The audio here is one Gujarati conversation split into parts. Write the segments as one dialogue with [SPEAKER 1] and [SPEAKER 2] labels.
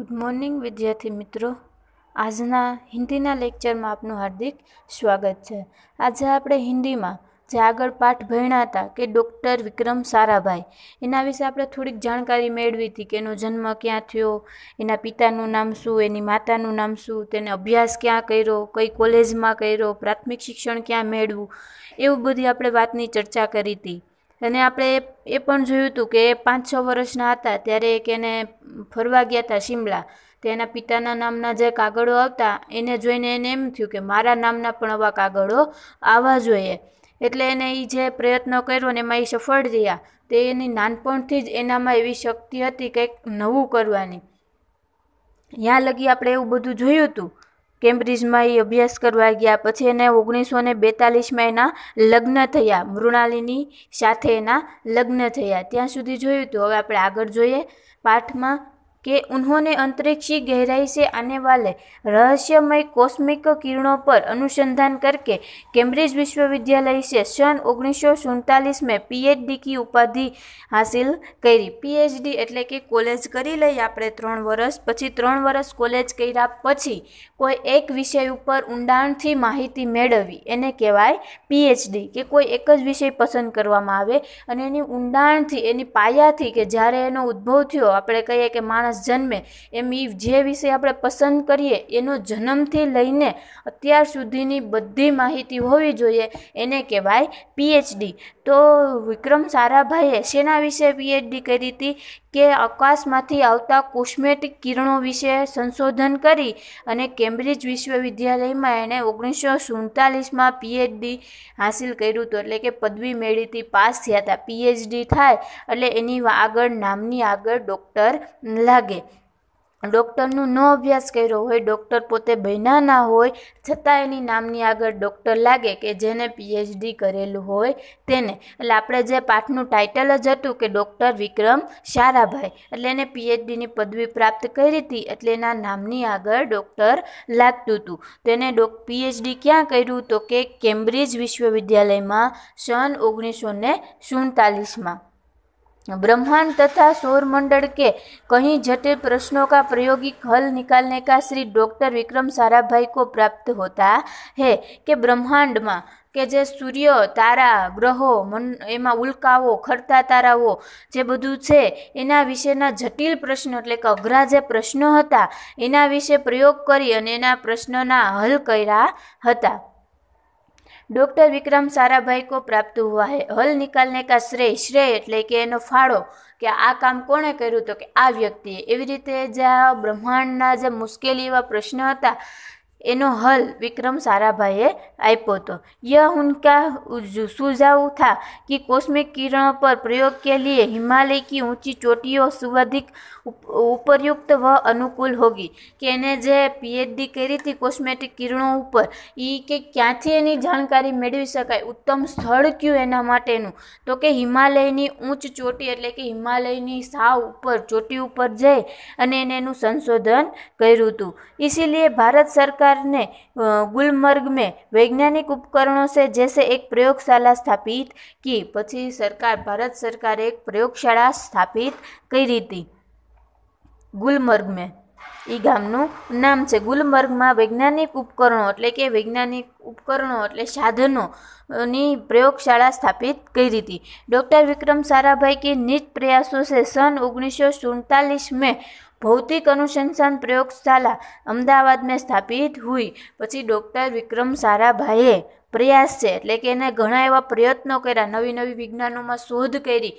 [SPEAKER 1] ગુડ મોર્નિંગ વિદ્યાર્થી મિત્રો આજના હિન્દીના લેક્ચરમાં આપનું હાર્દિક સ્વાગત છે આજે આપણે હિન્દીમાં જે આગળ પાઠ ભણ્યા હતા કે ડૉક્ટર વિક્રમ સારાભાઈ એના વિશે આપણે થોડીક જાણકારી મેળવી હતી કે એનો જન્મ ક્યાં થયો એના પિતાનું નામ શું એની માતાનું નામ શું તેને અભ્યાસ ક્યાં કર્યો કઈ કોલેજમાં કર્યો પ્રાથમિક શિક્ષણ ક્યાં મેળવું એવું બધી આપણે વાતની ચર્ચા કરી હતી અને આપણે એ પણ જોયું હતું કે પાંચ છ વર્ષના હતા ત્યારે એક એને ફરવા ગયા હતા શિમલા તો એના પિતાના નામના જે કાગળો આવતા એને જોઈને એને એમ થયું કે મારા નામના પણ આવા કાગળો આવવા જોઈએ એટલે એને એ જે પ્રયત્ન કર્યો ને એમાં એ સફળ રહ્યા તે એની નાનપણથી જ એનામાં એવી શક્તિ હતી કંઈક નવું કરવાની ત્યાં લગી આપણે એવું બધું જોયું હતું કેમ્બ્રિજમાં એ અભ્યાસ કરવા ગયા પછી એને ઓગણીસો ને બેતાલીસમાં એના લગ્ન થયા મૃણાલિની સાથે એના લગ્ન થયા ત્યાં સુધી જોયું તો હવે આપણે આગળ જોઈએ પાઠમાં કે उन्होंने अंतरिक्षीय ગહેરાઈ से आने वाले रहस्यमय कॉस्मिक किरणों पर अनुसंधान करके कैम्ब्रिज विश्वविद्यालय से सन ઓગણીસો મેં પીએચડી કી ઉપાધિ હાસિલ કરી પીએચડી એટલે કે કોલેજ કરી લઈ આપણે ત્રણ વર્ષ પછી ત્રણ વર્ષ કોલેજ કર્યા પછી કોઈ એક વિષય ઉપર ઊંડાણથી માહિતી મેળવવી એને કહેવાય પીએચડી કે કોઈ એક જ વિષય પસંદ કરવામાં આવે અને એની ઊંડાણથી એની પાયાથી કે જ્યારે એનો ઉદ્ભવ થયો આપણે કહીએ કે માણસ માણસ જન્મે એમ એ જે વિષય આપણે પસંદ કરીએ એનો જન્મથી લઈને અત્યાર સુધીની બધી માહિતી હોવી જોઈએ એને કહેવાય પીએચડી તો વિક્રમ સારાભાઈએ શેના વિશે પીએચડી કરી હતી કે આકાશમાંથી આવતા કોસ્મેટિક કિરણો વિશે સંશોધન કરી અને કેમ્બ્રિજ વિશ્વવિદ્યાલયમાં એણે ઓગણીસો સુડતાલીસમાં પીએચડી હાંસિલ કર્યું હતું એટલે કે પદવી મેળવીથી પાસ થયા હતા પીએચડી થાય એટલે એની આગળ નામની આગળ ડૉક્ટર લાગે લાગે ડૉક્ટરનું નો અભ્યાસ કર્યો હોય ડૉક્ટર પોતે બન્યા ના હોય છતાં એની નામની આગળ ડૉક્ટર લાગે કે જેને પીએચડી કરેલું હોય તેને એટલે આપણે જે પાઠનું ટાઇટલ જ હતું કે ડૉક્ટર વિક્રમ સારાભાઈ એટલે એને પીએચડીની પદવી પ્રાપ્ત કરી હતી એટલે એના નામની આગળ ડૉક્ટર લાગતું હતું તેને ડોક પીએચડી ક્યાં કર્યું તો કે કેમ્બ્રિજ વિશ્વવિદ્યાલયમાં સન ઓગણીસો ને સુડતાલીસમાં બ્રહ્માંડ તથા સૌરમંડળ કે कहीं જટિલ પ્રશ્નો કા प्रायोगिक હલ निकालने કા શ્રી डॉक्टर વિક્રમ સારાભાઈ को प्राप्त होता है कि ब्रह्मांड કે જે સૂર્ય તારા ગ્રહો મન એમાં ઉલ્કાઓ ખરતા તારાઓ જે બધું છે એના વિશેના જટિલ પ્રશ્નો એટલે કે અઘરા જે પ્રશ્નો હતા એના વિશે પ્રયોગ કરી અને એના પ્રશ્નોના હલ કર્યા હતા डॉक्टर વિક્રમ સારાભાઈ કો પ્રાપ્ત हुआ હે હલ નિકાલને કા શ્રેય શ્રેય એટલે કે એનો ફાળો કે આ કામ કોણે કર્યું તો કે આ વ્યક્તિએ એવી રીતે જે આ બ્રહ્માંડના જે મુશ્કેલી એવા પ્રશ્નો હતા એનો હલ વિક્રમ સારાભાઈએ આપ્યો હતો यह उनका सुझाव था कि कॉस्मिक किरणों पर प्रयोग के लिए हिमालय की ऊंची चोटियों सर्वाधिक उपयुक्त વ અનુકૂળ હોગી કે એને જે પીએચડી કરી હતી કોસ્મેટિક કિરણો ઉપર એ કે ક્યાંથી એની જાણકારી મેળવી શકાય ઉત્તમ સ્થળ કયું એના માટેનું તો કે હિમાલયની ઊંચ ચોટી એટલે કે હિમાલયની સાવ ઉપર ચોટી ઉપર જઈ અને એને એનું સંશોધન કર્યું હતું ઇસીલીએ ભારત સરકાર सरकारने गुलमर्ग में वैज्ञानिक उपकरणों से जैसे एक प्रयोगशाला स्थापित की પછી સરકાર ભારત સરકારે એક પ્રયોગશાળા સ્થાપિત કરી હતી ગુલમર્ગ મેં ઈ ગામનું નામ છે ગુલમર્ગમાં વૈજ્ઞાનિક ઉપકરણો એટલે કે વૈજ્ઞાનિક ઉપકરણો એટલે સાધનોની પ્રયોગશાળા સ્થાપિત કરી હતી ડૉક્ટર વિક્રમ સારાભાઈ કે નિજ પ્રયાસો છે સન ઓગણીસો સુડતાલીસ મેં ભૌતિક अनुसंधान प्रयोगशाला अमदावाद में स्थापित हुई પછી ડૉક્ટર વિક્રમ સારાભાઈએ પ્રયાસ છે એટલે કે એને ઘણા એવા પ્રયત્નો કર્યા નવી નવી વિજ્ઞાનોમાં શોધ કરી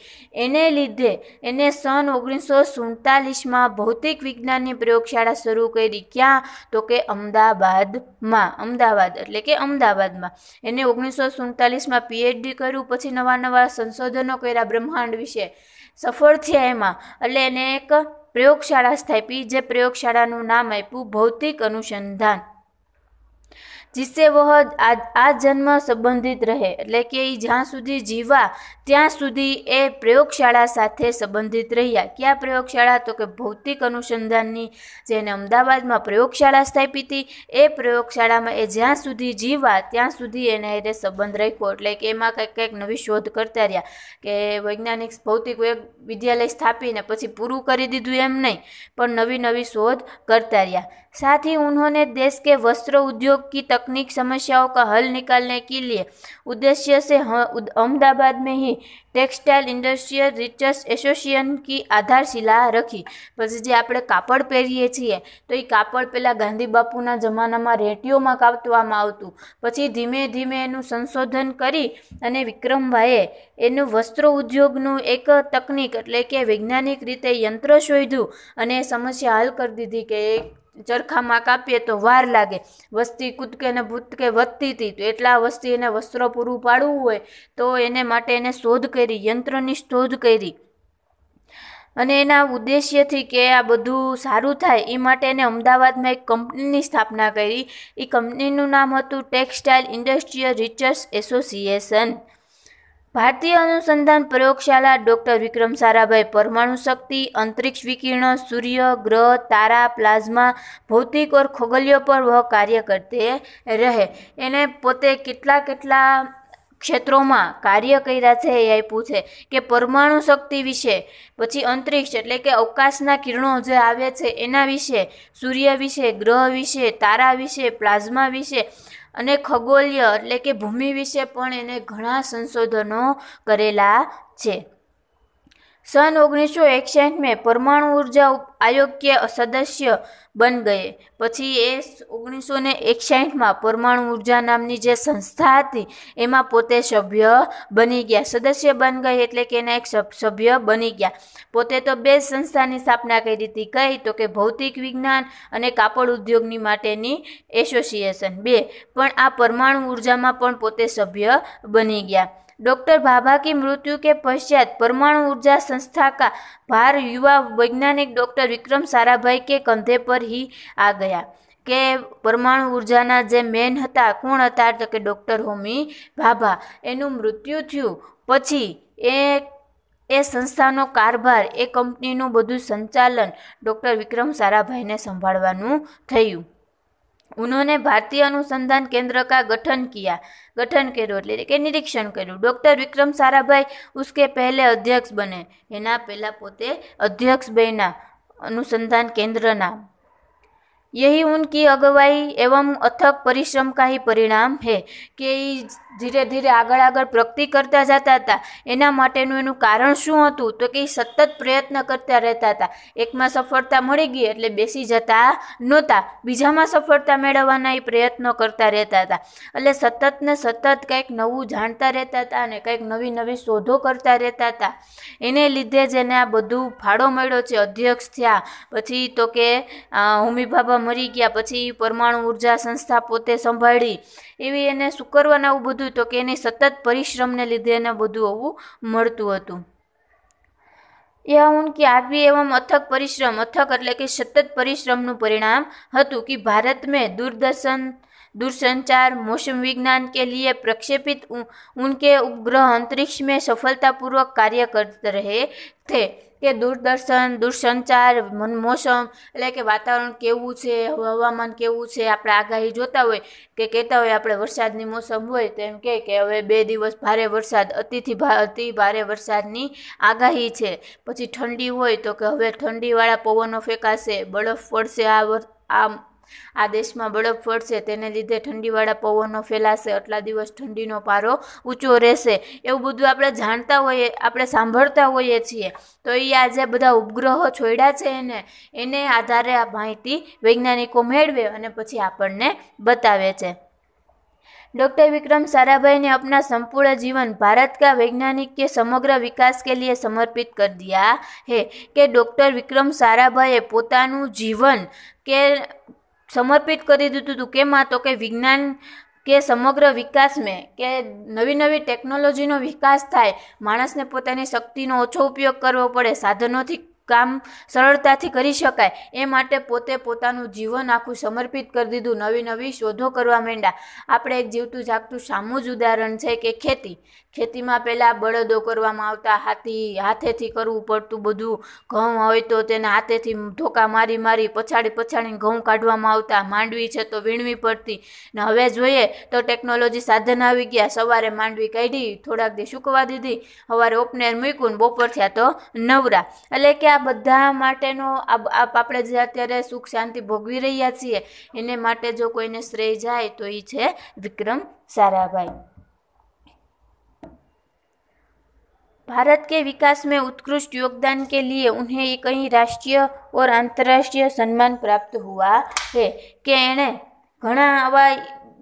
[SPEAKER 1] એને લીધે એને સન ઓગણીસો સુડતાલીસમાં ભૌતિક વિજ્ઞાનની પ્રયોગશાળા શરૂ કરી ક્યાં તો કે અમદાવાદમાં અમદાવાદ એટલે કે અમદાવાદમાં એને ઓગણીસો સુડતાલીસમાં પીએચડી કર્યું પછી નવા નવા સંશોધનો કર્યા બ્રહ્માંડ વિશે સફળ થયા એમાં એટલે એને એક પ્રયોગશાળા સ્થાપી જે પ્રયોગશાળાનું નામ આપ્યું ભૌતિક અનુસંધાન જિસસે વહ આ જન્મ સંબંધિત રહે એટલે કે એ જ્યાં સુધી જીવા ત્યાં સુધી એ પ્રયોગશાળા સાથે સંબંધિત રહ્યા કયા પ્રયોગશાળા તો કે ભૌતિક અનુસંધાનની જેને અમદાવાદમાં પ્રયોગશાળા સ્થાપી હતી એ પ્રયોગશાળામાં એ જ્યાં સુધી જીવા ત્યાં સુધી એને એને સંબંધ રાખ્યો એટલે કે એમાં કંઈક કંઈક નવી શોધ કરતા રહ્યા કે વૈજ્ઞાનિક ભૌતિક વિદ્યાલય સ્થાપીને પછી પૂરું કરી દીધું એમ નહીં પણ નવી નવી શોધ કરતા રહ્યા साथ ही उन्होंने देश के वस्त्र उद्योग की तकनीक समस्याओं का हल निकालने के लिए उद्देश्य से अहमदाबाद में ही ટેક્સટાઇલ ઇન્ડસ્ટ્રીયલ રિસર્ચ એસોસિએશન કી આધારશિલા રખી પછી જે આપણે કાપડ પહેરીએ છીએ તો એ કાપડ પહેલાં ગાંધી બાપુના જમાનામાં રેટીઓમાં કાપવામાં આવતું પછી ધીમે ધીમે એનું સંશોધન કરી અને વિક્રમભાઈએ એનું વસ્ત્ર ઉદ્યોગનું એક તકનીક એટલે કે વૈજ્ઞાનિક રીતે યંત્ર શોધ્યું અને સમસ્યા હલ કરી દીધી કે એક ચરખામાં કાપીએ તો વાર લાગે વસ્તી કૂદકે ને ભૂતકે વધતી હતી તો એટલા વસ્તી એને વસ્ત્રો પૂરું પાડવું હોય તો એને માટે એને શોધ કરી યંત્રની શોધ કરી અને એના ઉદ્દેશ્યથી કે આ બધું સારું થાય એ માટે એને અમદાવાદમાં એક કંપનીની સ્થાપના કરી એ કંપનીનું નામ હતું ટેક્સટાઇલ ઇન્ડસ્ટ્રીયલ રિચર્સ એસોસિએશન ભારતીય અનુસંધાન પ્રયોગશાલા ડોક્ટર વિક્રમ સારાભાઈ પરમાણુ શક્તિ અંતરિક્ષ વિકિરણ સૂર્ય ગ્રહ તારા પ્લાઝમા ભૌતિક ઓર ખગોલીઓ પર વહ કાર્ય કરતે રહે એને પોતે કેટલા કેટલા ક્ષેત્રોમાં કાર્ય કર્યા છે એ આપ્યું છે કે પરમાણુ શક્તિ વિશે પછી અંતરિક્ષ એટલે કે અવકાશના કિરણો જે આવે છે એના વિશે સૂર્ય વિશે ગ્રહ વિશે તારા વિશે પ્લાઝમા વિશે અને ખગોલીય એટલે કે ભૂમિ વિશે પણ એને ઘણા સંશોધનો કરેલાં છે સન ઓગણીસો એકસઠ મેં પરમાણુ ઉર્જા આયોગ કે સદસ્ય બન ગયે પછી એ ઓગણીસો ને એકસઠમાં પરમાણુ ઉર્જા નામની જે સંસ્થા હતી એમાં પોતે સભ્ય બની ગયા સદસ્ય બન ગઈ એટલે કે એના એક સભ્ય બની ગયા પોતે તો બે સંસ્થાની સ્થાપના કરી હતી કઈ તો કે ભૌતિક વિજ્ઞાન અને કાપડ ઉદ્યોગની માટેની એસોસિએશન બે પણ આ પરમાણુ ઉર્જામાં પણ પોતે સભ્ય બની ગયા ડોક્ટર ભાભા કે મૃત્યુ કે પશ્ચાત પરમાણુ ઉર્જા સંસ્થા કા ભાર યુવા વૈજ્ઞાનિક डॉक्टर વિક્રમ સારાભાઈ કે કંધે પર હી આ ગયા કે પરમાણુ ઉર્જાના જે મેન હતા કોણ હતા તો કે ડૉક્ટર હોમી ભાભા એનું મૃત્યુ થયું પછી એ એ સંસ્થાનો કારભાર એ કંપનીનું બધું સંચાલન ડૉક્ટર વિક્રમ સારાભાઈને સંભાળવાનું થયું उन्होंने भारतीय अनुसंधान केंद्र का गठन किया गठन करो એટલે કે નિરીક્ષણ કર્યું ડૉક્ટર વિક્રમ સારાભાઈ ઉસકે પહેલે અધ્યક્ષ બને એના પહેલાં પોતે અધ્યક્ષ બન્યા અનુસંધાન કેન્દ્રના यही उनकी अगुवाई एवं अथक परिश्रम का ही परिणाम है કે એ ધીરે ધીરે આગળ આગળ પ્રગતિ કરતા જતા હતા એના માટેનું એનું કારણ શું હતું તો કે એ સતત પ્રયત્ન કરતા રહેતા હતા એકમાં સફળતા મળી ગઈ એટલે બેસી જતા નહોતા બીજામાં સફળતા મેળવવાના એ પ્રયત્નો કરતા રહેતા હતા એટલે સતત ને સતત કંઈક નવું જાણતા રહેતા હતા અને કંઈક નવી નવી શોધો કરતા રહેતા હતા એને લીધે જ એને આ બધું ફાળો મળ્યો છે અધ્યક્ષ થયા પછી તો કે હોમી બાબા મરી ગયા પછી પરમાણુ ઉર્જા સંસ્થા પોતે સંભાળી એવી એને શું કરવાનું આવું બધું તો કે એની સતત પરિશ્રમને લીધે એને બધું આવું મળતું હતું એ હું કે આગવી એવમ અથક પરિશ્રમ અથક એટલે કે સતત પરિશ્રમનું પરિણામ હતું કે ભારત મેં દૂરદર્શન દૂરસંચાર મોસમ વિજ્ઞાન કે लिए પ્રક્ષેપિત ઉનકે ઉપગ્રહ અંતરિક્ષ में સફળતાપૂર્વક કાર્ય करते રહે થે કે દૂરદર્શન દૂરસંચાર મોસમ એટલે કે વાતાવરણ કેવું છે હવામાન કેવું છે આપણે આગાહી જોતા હોય કે કહેતા હોય આપણે વરસાદની મોસમ હોય તો એમ કહે કે હવે બે દિવસ ભારે વરસાદ અતિથી અતિ ભારે વરસાદની આગાહી છે પછી ઠંડી હોય તો કે હવે ઠંડીવાળા પવનો ફેંકાશે બરફ પડશે આ આ આ દેશમાં બરફ પડશે તેને લીધે ઠંડીવાળા પવનો ફેલાશે આટલા દિવસ ઠંડીનો પારો ઊંચો રહેશે એવું બધું આપણે જાણતા હોઈએ આપણે સાંભળતા હોઈએ છીએ તો એ આ જે બધા ઉપગ્રહો છોડ્યા છે એને એને આધારે આ માહિતી વૈજ્ઞાનિકો મેળવે અને પછી આપણને બતાવે છે ડૉક્ટર વિક્રમ સારાભાઈને ने સંપૂર્ણ જીવન ભારત કા વૈજ્ઞાનિક કે સમગ્ર વિકાસ કે के સમર્પિત समर्पित कर હે કે ડૉક્ટર વિક્રમ સારાભાઈએ પોતાનું જીવન કે સમર્પિત કરી દીધું હતું કેમાં તો કે વિજ્ઞાન કે સમગ્ર વિકાસ મેં કે નવી નવી ટેકનોલોજીનો વિકાસ થાય માણસને પોતાની શક્તિનો ઓછો ઉપયોગ કરવો પડે સાધનોથી કામ સરળતાથી કરી શકાય એ માટે પોતે પોતાનું જીવન આખું સમર્પિત કરી દીધું નવી નવી શોધો કરવા માંડ્યા આપણે એક જીવતું જાગતું સામું જ ઉદાહરણ છે કે ખેતી ખેતીમાં પહેલાં બળદો કરવામાં આવતા હાથી હાથેથી કરવું પડતું બધું ઘઉં હોય તો તેને હાથેથી ધોકા મારી મારી પછાડી પછાડીને ઘઉં કાઢવામાં આવતા માંડવી છે તો વીણવી પડતી ને હવે જોઈએ તો ટેકનોલોજી સાધન આવી ગયા સવારે માંડવી કાઢી થોડાક દી સૂકવા દીધી સવારે ઓપનેર મૂક્યું બપોર થયા તો નવરા એટલે કે આ બધા માટેનો આપણે જે અત્યારે સુખ શાંતિ ભોગવી રહ્યા છીએ એને માટે જો કોઈને શ્રેય જાય તો એ છે વિક્રમ સારાભાઈ भारत के विकास में उत्कृष्ट योगदान के लिए उन्हें कई राष्ट्रीय और अंतर्राष्ट्रीय सम्मान प्राप्त हुआ है કે એણે ઘણા આવા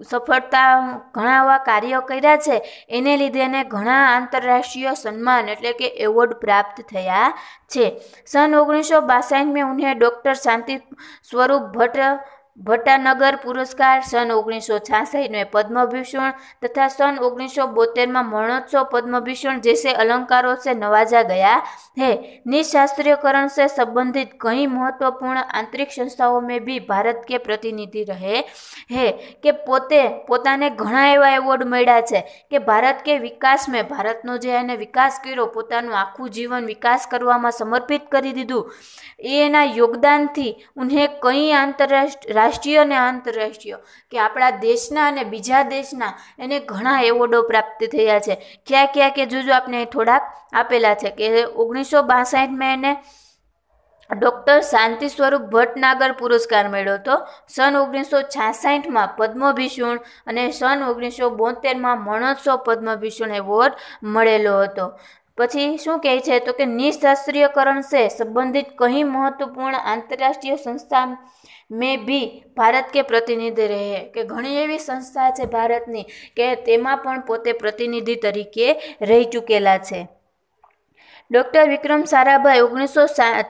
[SPEAKER 1] સફળતા ઘણા એવા કાર્યો કર્યા છે એને લીધે એને ઘણા આંતરરાષ્ટ્રીય સન્માન એટલે કે એવોર્ડ પ્રાપ્ત થયા છે સન ઓગણીસો બાસઠ મેં ઉન્हें ડૉક્ટર શાંતિ સ્વરૂપ ભટ્ટ ભટ્ટાનગર પુરસ્કાર સન ઓગણીસો છાસઠને પદ્મભૂષણ તથા સન ઓગણીસો બોતેરમાં મરણોત્સવ પદ્મભૂષણ જેસે અલંકારો છે નવાજા ગયા હે નિઃશાસ્ત્રીયકરણ સે સંબંધિત ઘણી મહત્વપૂર્ણ આંતરિક સંસ્થાઓ મેં બી ભારત કે પ્રતિનિધિ રહે હે કે પોતે પોતાને ઘણા એવા એવોર્ડ મળ્યા છે કે ભારત કે વિકાસ મેં ભારતનો જે એને વિકાસ કર્યો પોતાનું આખું જીવન વિકાસ કરવામાં સમર્પિત કરી દીધું એ એના યોગદાનથી ઉન્હે કઈ આંતરરાષ્ટ્રીય રાષ્ટ્રીય અને આંતરરાષ્ટ્રીય કે આપણા દેશના અને બીજા દેશના એને ઘણા એવોર્ડો પ્રાપ્ત થયા છે ક્યાં ક્યાં કે જોજો આપને થોડાક આપેલા છે કે ઓગણીસો બાસઠમાં એને ડૉક્ટર શાંતિ સ્વરૂપ ભટનાગર પુરસ્કાર મળ્યો હતો સન ઓગણીસો છાસઠમાં પદ્મભીષણ અને સન ઓગણીસો બોતેરમાં મણોત્સવ પદ્મભીષણ એવોર્ડ મળેલો હતો પછી શું કહે છે તો કે નિઃશાસ્ત્રીયકરણ છે સંબંધિત કંઈ મહત્વપૂર્ણ આંતરરાષ્ટ્રીય સંસ્થા મેં બી ભારત કે પ્રતિનિધિ રહે કે ઘણી એવી સંસ્થા છે ભારતની કે તેમાં પણ પોતે પ્રતિનિધિ તરીકે રહી ચૂકેલા છે ડૉક્ટર વિક્રમ સારાભાઈ ઓગણીસો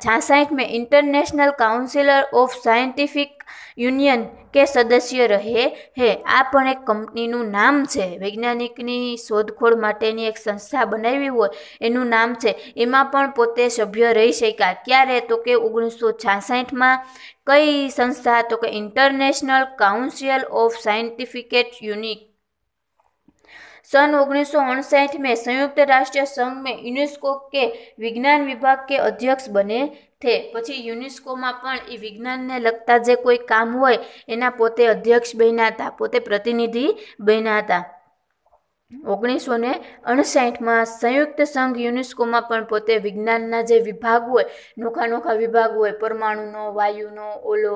[SPEAKER 1] છાસઠમાં international council of scientific union કે સદસ્ય રહે હે આ પણ એક કંપનીનું નામ છે વૈજ્ઞાનિકની શોધખોળ માટેની એક સંસ્થા બનાવી હોય એનું નામ છે એમાં પણ પોતે સભ્ય રહી શક્યા ક્યારે તો કે ઓગણીસો છાસઠમાં કઈ સંસ્થા તો કે international council of scientific unions ઓગણીસો અણસાઠમાં સંયુક્ત રાષ્ટ્ર સંઘ યુનેસ્કો કે વિજ્ઞાન વિભાગ કે અધ્યક્ષ બને થે પછી યુનેસ્કોમાં પણ એ વિજ્ઞાનને લગતા જે કોઈ કામ હોય એના પોતે અધ્યક્ષ બન્યા હતા પોતે પ્રતિનિધિ બન્યા હતા ઓગણીસો ને અણસાઠમાં સંયુક્ત સંઘ યુનેસ્કોમાં પણ પોતે વિજ્ઞાનના જે વિભાગ હોય નોખા નોખા વિભાગ હોય પરમાણુનો વાયુનો ઓલો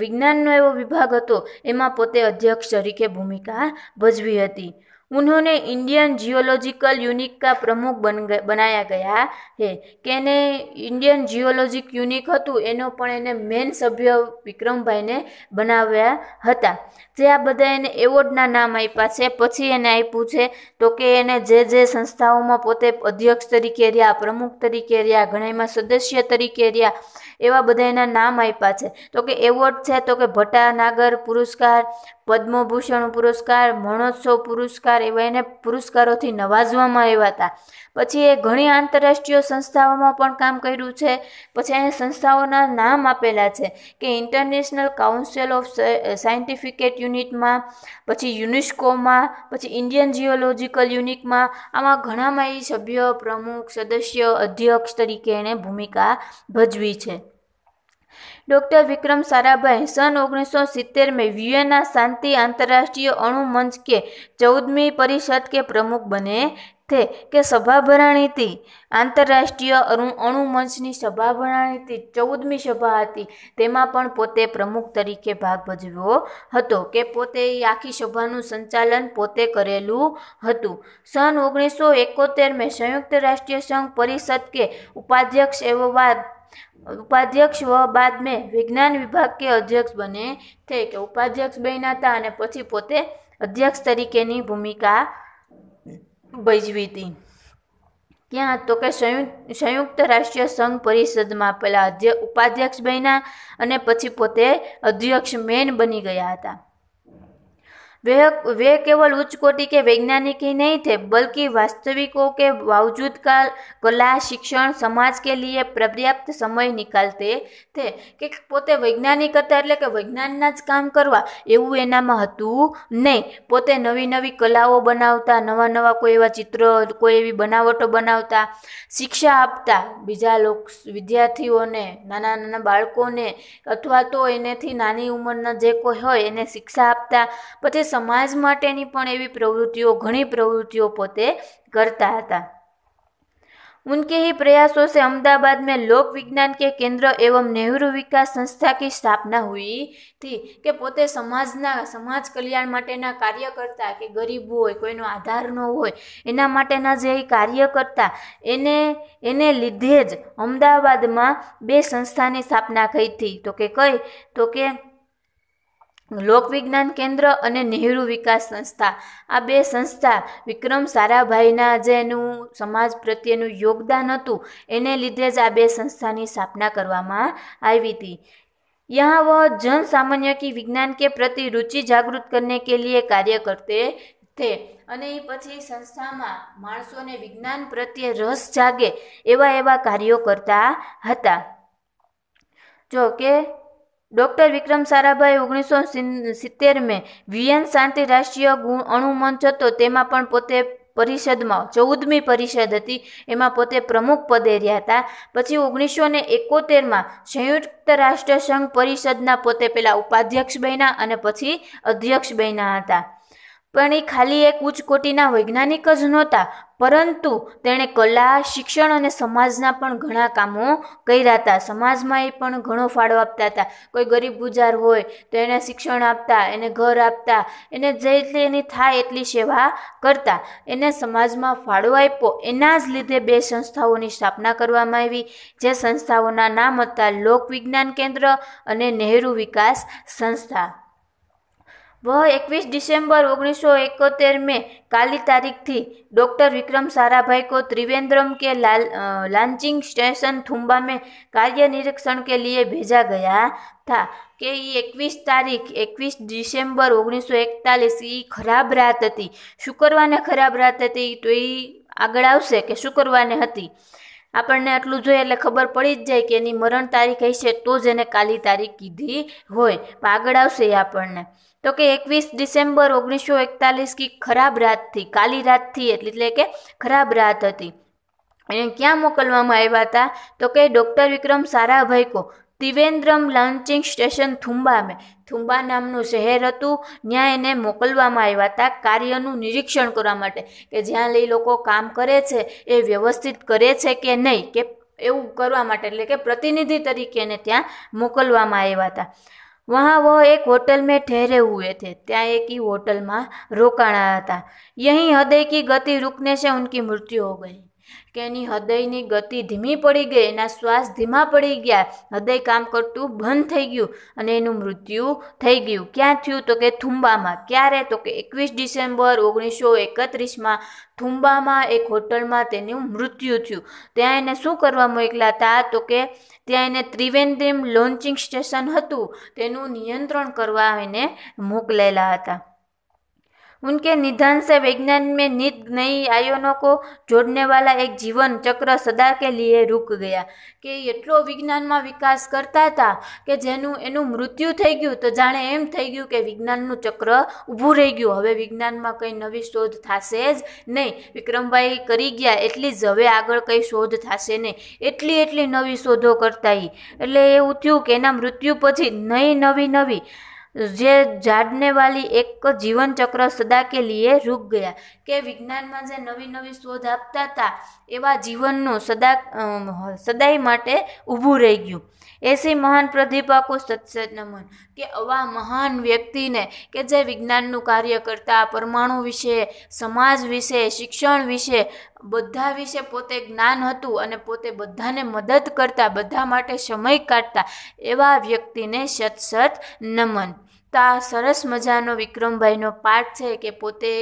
[SPEAKER 1] વિજ્ઞાનનો એવો વિભાગ હતો એમાં પોતે અધ્યક્ષ તરીકે ભૂમિકા ભજવી હતી उन्होंने इंडियन जियोलॉजिकल यूनिक का प्रमुख बन बनाया ગયા છે કે એને ઇન્ડિયન જીઓલોજિક યુનિક હતું એનો પણ એને મેન સભ્ય વિક્રમભાઈને બનાવ્યા હતા જે આ બધા એને એવોર્ડના નામ આપ્યા છે પછી એને આપ્યું છે તો કે એને જે જે સંસ્થાઓમાં પોતે અધ્યક્ષ તરીકે રહ્યા પ્રમુખ તરીકે રહ્યા ઘણામાં સદસ્ય તરીકે રહ્યા એવા બધા એના નામ આપ્યા છે તો કે એવોર્ડ છે તો કે ભટ્ટાનાગર પુરસ્કાર પદ્મભૂષણ પુરસ્કાર મરણોત્સવ પુરસ્કાર એવા એને પુરસ્કારોથી નવાજવામાં આવ્યા હતા પછી એ ઘણી આંતરરાષ્ટ્રીય સંસ્થાઓમાં પણ કામ કર્યું છે પછી એ સંસ્થાઓના નામ આપેલા છે કે ઇન્ટરનેશનલ કાઉન્સિલ ઓફ સાયન્ટિફિકેટ યુનિટમાં પછી યુનેસ્કોમાં પછી ઇન્ડિયન જીઓલોજિકલ યુનિટમાં આમાં ઘણામાં એ સભ્ય પ્રમુખ સદસ્ય અધ્યક્ષ તરીકે એણે ભૂમિકા ભજવી છે ડૉક્ટર વિક્રમ સારાભાઈ સન ઓગણીસો સિત્તેરમાં વિયેના શાંતિ આંતરરાષ્ટ્રીય અણુમંચ કે ચૌદમી પરિષદ કે પ્રમુખ બને થે કે સભા ભરાણીતી આંતરરાષ્ટ્રીય અણુ મંચની સભા ભરાણીતી ચૌદમી સભા હતી તેમાં પણ પોતે પ્રમુખ તરીકે ભાગ ભજવ્યો હતો કે પોતે એ આખી સભાનું સંચાલન પોતે કરેલું હતું સન ઓગણીસો એકોતેરમાં સંયુક્ત રાષ્ટ્રીય સંઘ પરિષદ કે ઉપાધ્યક્ષ એવવા ઉપાધ્યક્ષ વ બાદ મેં વિજ્ઞાન વિભાગ કે અધ્યક્ષ બને થે કે ઉપાધ્યક્ષ બન્યા હતા અને પછી પોતે અધ્યક્ષ તરીકેની ભૂમિકા ભજવી હતી ક્યાં તો કે સંયુક્ત સંયુક્ત રાષ્ટ્રીય સંઘ પરિષદમાં પહેલાં ઉપાધ્યક્ષ બન્યા અને પછી પોતે અધ્યક્ષ મેન બની ગયા હતા वे વે કેવલ ઉચ્ચ કોટી કે વૈજ્ઞાનિક ही નહીં થે बल्कि વાસ્તવિકો કે बावजूद का કલા શિક્ષણ સમાજ કે લીએ પર્યાપ્ત સમય નિકાલતે થે કે પોતે વૈજ્ઞાનિક હતા એટલે કે વૈજ્ઞાનના જ કામ કરવા એવું એનામાં હતું નહીં પોતે નવી નવી કલાઓ બનાવતા નવા નવા કોઈ એવા ચિત્ર કોઈ એવી બનાવટો બનાવતા શિક્ષા આપતા બીજા લોક વિદ્યાર્થીઓને નાના નાના બાળકોને અથવા તો એનેથી નાની ઉંમરના જે કોઈ હોય એને શિક્ષા આપતા પછી સમાજ માટેની પણ એવી પ્રવૃત્તિઓ ઘણી પ્રવૃત્તિઓ પોતે કરતા હતા उनके ही प्रयासों से अहमदाबाद में लोक विज्ञान के केंद्र एवं नेहरू વિકાસ સંસ્થા કી સ્થાપના હોઈ હતી કે પોતે સમાજના સમાજ કલ્યાણ માટેના કાર્ય કરતા કે ગરીબ હોય કોઈનો આધાર ન હોય એના માટેના જે કાર્ય કરતા એને એને લીધે જ અમદાવાદમાં બે સંસ્થાની સ્થાપના થઈ હતી તો કે કઈ તો કે લોકવિજ્ઞાન કેન્દ્ર અને નહેરુ વિકાસ સંસ્થા આ બે સંસ્થા વિક્રમ સારાભાઈના જેનું સમાજ પ્રત્યેનું યોગદાન હતું એને લીધે જ આ બે સંસ્થાની સ્થાપના કરવામાં આવી હતી यहाँ वह जन सामान्य की विज्ञान के प्रति रुचि जागृत करने के लिए कार्य करते थे અને એ પછી સંસ્થામાં માણસોને વિજ્ઞાન પ્રત્યે રસ જાગે એવા એવા કાર્યો કરતા હતા જો કે ડૉક્ટર વિક્રમ સારાભાઈ ઓગણીસો સિત્તેરમે વિયન શાંતિ રાષ્ટ્રીય ગુણ અણુમંચ હતો તેમાં પણ પોતે પરિષદમાં ચૌદમી પરિષદ હતી એમાં પોતે પ્રમુખ પદે રહ્યા હતા પછી ઓગણીસો ને એકોતેરમાં સંયુક્ત રાષ્ટ્રસંઘ પરિષદના પોતે પહેલાં ઉપાધ્યક્ષ બન્યા અને પછી અધ્યક્ષ બન્યા હતા પણ એ ખાલી એક ઉચ્ચ કોટીના વૈજ્ઞાનિક જ નહોતા પરંતુ તેણે કલા શિક્ષણ અને સમાજના પણ ઘણા કામો કર્યા હતા સમાજમાં એ પણ ઘણો ફાળો આપતા હતા કોઈ ગરીબ ગુજાર હોય તો એને શિક્ષણ આપતા એને ઘર આપતા એને જેટલી એની થાય એટલી સેવા કરતા એને સમાજમાં ફાળો આપ્યો એના જ લીધે બે સંસ્થાઓની સ્થાપના કરવામાં આવી જે સંસ્થાઓના નામ હતા લોક વિજ્ઞાન કેન્દ્ર અને નહેરુ વિકાસ સંસ્થા વહ એકવીસ ડિસેમ્બર ઓગણીસો એકોતેર મેં કાલી તારીખથી ડૉક્ટર વિક્રમ સારાભાઈ કો ત્રિવેન્દ્રમ કે લાલ લાંચિંગ સ્ટેશન थुम्बा में कार्य निरीक्षण के लिए भेजा गया था કે એ એકવીસ તારીખ એકવીસ ડિસેમ્બર ઓગણીસો એકતાલીસ એ ખરાબ રાત હતી શુક્રવારને ખરાબ રાત હતી તો એ આગળ આવશે કે શુક્રવારને હતી આપણને આટલું જોઈએ એટલે ખબર પડી જ જાય કે એની મરણ તારીખ હશે તો જ એને કાલી તારીખ કીધી હોય આગળ આવશે એ આપણને તો કે એકવીસ ડિસેમ્બર ઓગણીસો એકતાલીસ કી ખરાબ રાતથી કાલી રાતથી એટલે કે ખરાબ રાત હતી એને ક્યાં મોકલવામાં આવ્યા હતા તો કે ડૉક્ટર વિક્રમ સારાભાઈ કો ત્રિવેન્દ્રમ લોન્ચિંગ સ્ટેશન થુમ્બા મેં થુમ્બા નામનું શહેર હતું ત્યાં એને મોકલવામાં આવ્યા હતા કાર્યનું નિરીક્ષણ કરવા માટે કે જ્યાં લઈ લોકો કામ કરે છે એ વ્યવસ્થિત કરે છે કે નહીં કે એવું કરવા માટે એટલે કે પ્રતિનિધિ તરીકે એને ત્યાં મોકલવામાં આવ્યા હતા વહા વહ એક होटल में ठहरे हुए थे ત્યાં એક હોટલમાં રોકાણા હતા યહીં હૃદય કી ગતિ રૂકને સે ઉનકી મૃત્યુ હો ગઈ કે એની હૃદયની ગતિ ધીમી પડી ગઈ એના શ્વાસ ધીમા પડી ગયા હૃદય કામ કરતું બંધ થઈ ગયું અને એનું મૃત્યુ થઈ ગયું ક્યાં થયું તો કે થુંબામાં ક્યારે તો કે એકવીસ ડિસેમ્બર ઓગણીસો એકત્રીસમાં થુંબામાં એક હોટલમાં તેનું મૃત્યુ થયું ત્યાં એને શું કરવા મોકલ્યા હતા તો કે ત્યાં એને ત્રિવેન્દ્રીમ લોન્ચિંગ સ્ટેશન હતું તેનું નિયંત્રણ કરવા એને મોકલેલા હતા उनके निधन से विज्ञान में नित नई आयनों को जोड़ने वाला एक जीवन चक्र સદા કે લીએ રૂક ગયા કે એટલો વિજ્ઞાનમાં વિકાસ કરતા હતા કે જેનું એનું મૃત્યુ થઈ ગયું તો જાણે એમ થઈ ગયું કે વિજ્ઞાનનું ચક્ર ઊભું રહી ગયું હવે વિજ્ઞાનમાં કંઈ નવી શોધ થશે જ નહીં વિક્રમભાઈ કરી ગયા એટલી જ હવે આગળ કંઈ શોધ થશે નહીં એટલી એટલી નવી શોધો કરતા એટલે એવું થયું કે એના મૃત્યુ પછી નઈ નવી નવી જે જાડને વાલી એક જીવનચક્ર સદા કે લીએ રૂક ગયા કે વિજ્ઞાનમાં જે નવી નવી શોધ આપતા હતા એવા જીવનનું સદા સદાય માટે ઊભું રહી ગયું એસી મહાન પ્રતિભાકો સત્સદ નમન કે આવા મહાન વ્યક્તિને કે જે વિજ્ઞાનનું કાર્ય કરતા પરમાણુ વિશે સમાજ વિશે શિક્ષણ વિશે બધા વિશે પોતે જ્ઞાન હતું અને પોતે બધાને મદદ કરતા બધા માટે સમય કાઢતા એવા વ્યક્તિને સત્સદ નમન તો આ સરસ મજાનો વિક્રમભાઈનો પાઠ છે કે પોતે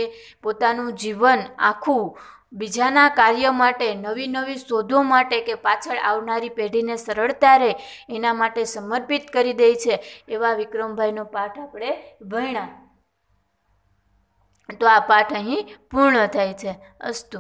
[SPEAKER 1] પોતાનું જીવન આખું બીજાના કાર્ય માટે નવી નવી શોધો માટે કે પાછળ આવનારી પેઢીને સરળતા રહે એના માટે સમર્પિત કરી દે છે એવા વિક્રમભાઈનો પાઠ આપણે ભણ્યા તો આ પાઠ અહીં પૂર્ણ થાય છે અસ્તુ